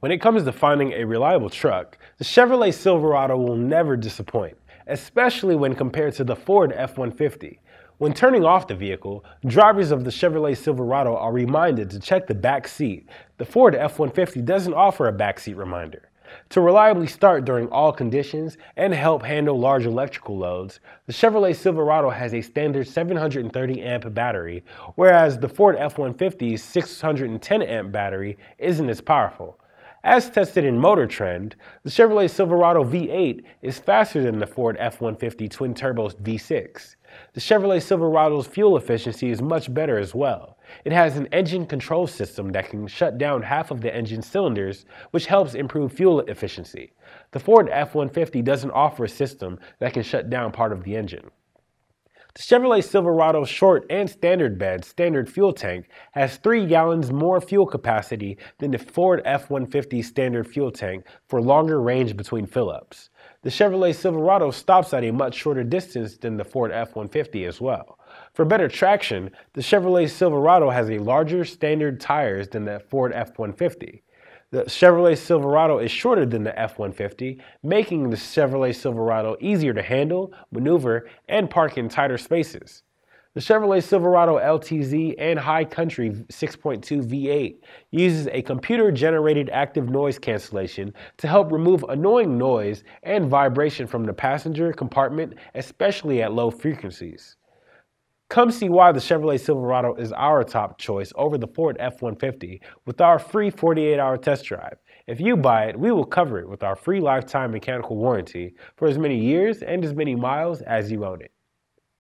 When it comes to finding a reliable truck, the Chevrolet Silverado will never disappoint, especially when compared to the Ford F-150. When turning off the vehicle, drivers of the Chevrolet Silverado are reminded to check the back seat. The Ford F-150 doesn't offer a backseat reminder. To reliably start during all conditions and help handle large electrical loads, the Chevrolet Silverado has a standard 730 amp battery, whereas the Ford F-150's 610 amp battery isn't as powerful. As tested in Motor Trend, the Chevrolet Silverado V8 is faster than the Ford F-150 twin turbo's V6. The Chevrolet Silverado's fuel efficiency is much better as well. It has an engine control system that can shut down half of the engine cylinders, which helps improve fuel efficiency. The Ford F-150 doesn't offer a system that can shut down part of the engine. The Chevrolet Silverado short and standard bed standard fuel tank has 3 gallons more fuel capacity than the Ford F-150 standard fuel tank for longer range between fill-ups. The Chevrolet Silverado stops at a much shorter distance than the Ford F-150 as well. For better traction, the Chevrolet Silverado has a larger standard tires than the Ford F-150. The Chevrolet Silverado is shorter than the F-150, making the Chevrolet Silverado easier to handle, maneuver, and park in tighter spaces. The Chevrolet Silverado LTZ and High Country 6.2 V8 uses a computer-generated active noise cancellation to help remove annoying noise and vibration from the passenger compartment, especially at low frequencies. Come see why the Chevrolet Silverado is our top choice over the Ford F-150 with our free 48-hour test drive. If you buy it, we will cover it with our free lifetime mechanical warranty for as many years and as many miles as you own it.